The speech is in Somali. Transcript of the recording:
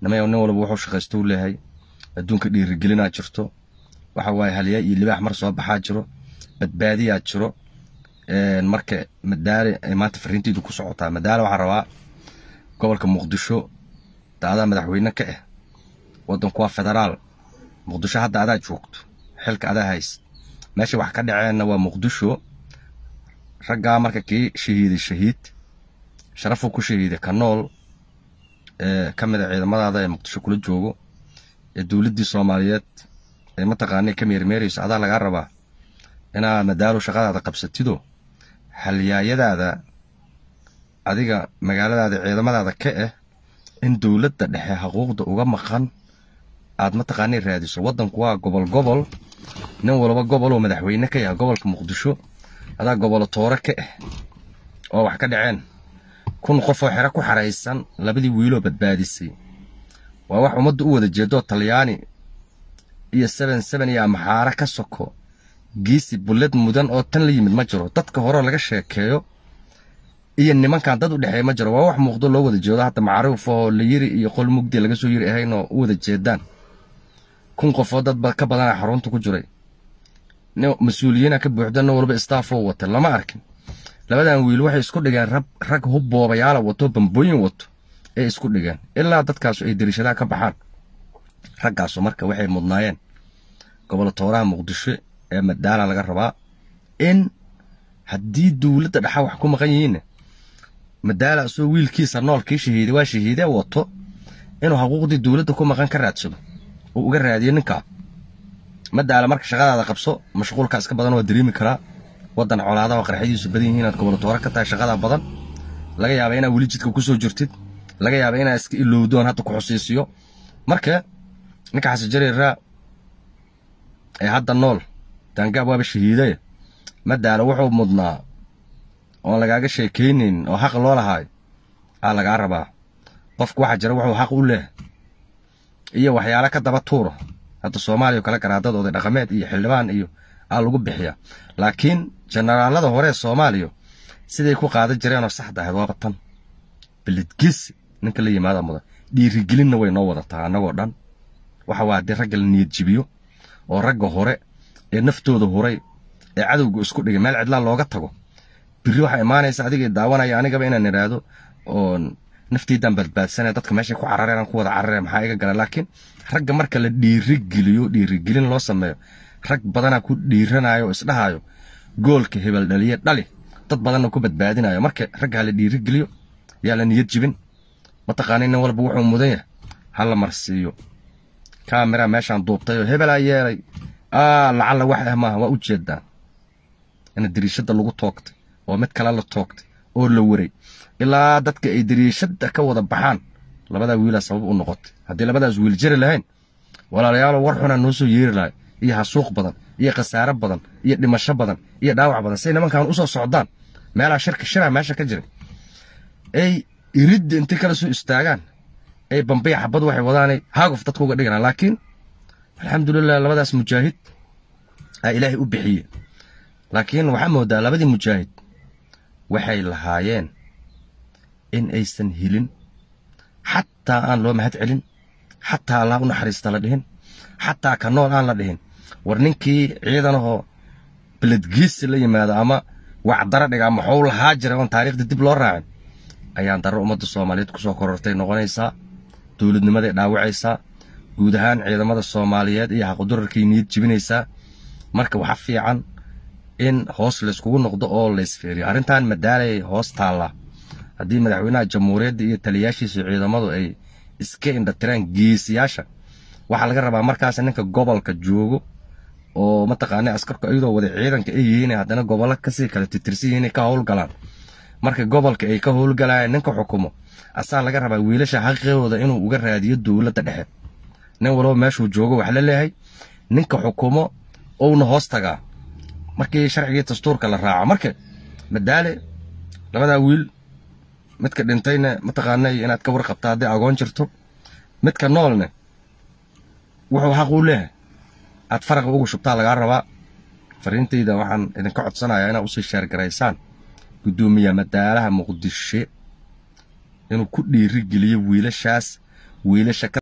namaya nin walba wuxuu shaqaysta u leeyahay adduunka dhiirigelinaa jirto waxa waaye halyaa iyo libaax mar soo baxaa jiro badbaadiyaa jiro marka madaare maanta fariinteydu ku socotaa madaare waxaa rabaa gobolka muqdisho daadaa madaxweyne ka ah eh, wadanku waa federaal muqdisho hadda adaa joogto xilka adaa hayst meesha wax ka dhaceenna waa muqdisho raggaa marka kii shahiiday shahiid sharafuu ku shahiiday kanool kamid a ciidamadaada ee muqdisho kula joogo ee dowladdii soomaaliyeed ee mataqaane ka meermeerayso adaa lagaa rabaa inaad madaalo shaqadaada qabsatido halyaayadaada adiga magaaladaada ciidamadaada ka ah in dowladda dhexe xaquuqda uga maqan aad mataqaane raadiso wadanku waa gobol gobol nin walba gobol madaxweyne ka yaha gobolka muqdisho adaa gobolo toore ka ah oo wax ka dhaceen kun qof oo xero ku xaraysan labadii wiiloo badbaadisay waa wax ummaddu u wada jeeddoo talyaani iyo seben seben iyo amaxaare ka soko giisi bulled mudan oo tan la yimid ma jiro dadka horeo laga sheekeeyo iyo nimankan dad u dhexeeya ma jiro waa wax muuqdo loo wada jeedo hadda macriif oo layiri iyo qol mugdi laga soo yiri ahayn u wada jeedaan kun qofoo dad ka badana xarunta ku jiray mas-uuliyiina ka buuxda nin walba istaafoo wata lama arkin labadan wiil waxay isku dhigeen rag huboobayaala wato bambooyin wato ay isku dhigeen ilaa dadkaasu ay dariishadaha ka baxaan raggaas marka waxay mudnaayeen gobola tooraha muqdisho ee madaala laga rabaa in haddii dowladda dhaxa wax ku maqan yihiinna madaala isoo wiilkiisa noolkii shahiide waa shahiide wato inuu xaquuqdii dowladda ku maqan ka raadsado oo uga raadiyo ninkaa madaala marka shaqadaada qabso mashquulkaas ka badan waa dareemi karaa waddan colaadaha qarxadiisu badan yihiin inaad gobolatoore ka tahay shaqadaa badan laga yaaba inaad weli jidka kusoo jirtid laga yaaba inaa iska ilowdoon hadda ku xusiisiyo marka ninka xasan ee hadda nool daangaab waaba shahiidaya ma daalo wuxuu mudnaa oon lagaaga sheekaynayn oo xaq loo lahaay aa lagaa rabaa qofku waxaa jira wuxuu xaq u leh iyo waxyaale ka daba tuura hadda soomaaliya oo kale garaadadooda dhaqameed iyo xildhibaan iyo aa lagu bixiyaa laakiin janaraalada horee soomaaliya siday ku qaadan jireenoo saxda ahayd waaba tan balidgesi ninka la yimaada mudan dhiirigelinna way noo wadataa annagoo dhan waxa waa haddii ragga la niyadjibiyo oo ragga hore ee naftooda huray ee cadowga isku dhigay meel cidlaa looga tago birri waxaa imaanaysa adigay daawanaya anigaba inaan idhaahdo oon naftiidan badbaadsanaya dadka meeshay ku carareen aan ku wada carareen maxaa iga gala laakiin ragga marka la dhiirigeliyo dhiirigelin loo sameeyo rag badanaa ku dhiiranayo isdhahayo goolka hebel dhaliye dhali dad badanna ku badbaadinayo marka raggaa la dhiiri yaa la niyad jibin mataqaana nin walba wuxuu mudan yahay hala marsiiyo kamera meeshaan duubtayoo hebelaa yeelay lacala wax ah maaha waa u jeedaan in dariishadda lagu toogtay oo mid kale la toogtay oo la waray ilaa dadka ay dariishadda ka wada baxaan labadaa wiilaa sabab u noqotay haddii labadaas wiil jiri lahayn walaalayaalo war xunaa noo soo yeeri lahay iyo hasuuq badan iyo khasaare badan iyo dhimasho badan iyo dhaawac badan say nimankan usoo socdaan meelaa shirka shiraa meesha ka jirin ay iridda intay kala soo istaagaan ay bambaya xabad waxay wadaanay haagof dadka uga dhiganaan laakiin alxamdulilah labadaas mujaahid aa ilaahay u bixiye laakiin waxaa moodaa labadii mujaahid waxay lahaayeen in aysan helin xataa aan loo mahad celin xataa allah u naxariista la dhihin xataa ka nool aan la dhihin war ninkii ciidanaho beledgiisi la yimaada ama dhiga dhigaa maxuu lahaa jira taariikhda dib loo raacin ayaan daro ummadda soomaaliyeed kusoo korortay noqonaysaa dowladnimaday dhaawacaysaa guud ahaan ciidamada soomaaliyeed iyo haqudurarkii niyad jibinaysaa marka waxa fiican in hoos layskugu noqdo oo laysfeeriyo arrintan madaalay hoos taalla haddii madaxweynaha jamhuuriyadda iyo taliyaashiisa ciidamadu ay iska indhatireen geesiyaasha waxaa laga rabaa markaas ninka gobolka joogo oo mataqaana askarku iyadoo wada ciidanka ay yihiin haddana gobollo kasii kala titirsan yihiin ka howlgalaan marka gobolka ay ka howlgalayaan ninka xukumo asaa laga rabaa wiilasha xaqigooda inuu uga raadiyo dowladda dhexe nin walba meeshuu joogo wax la leeyahay ninka xukumo uuna hoos tagaa markii sharcigii dastuurka la raaco marka madaale labadaa wiil midka dhintayna mataqaanay inaad ka warqabta hadday agoon jirto midka noolne wuxuu xaq u leeyahay aad faraqa ugu shubtaa lagaa rabaa fariintayda waxaan idinka codsanayaa inaad usii sheergaraysaan guddoomiye madaalaha muqdishe inuu ku dhiiri geliyo wiilashaas wiilasha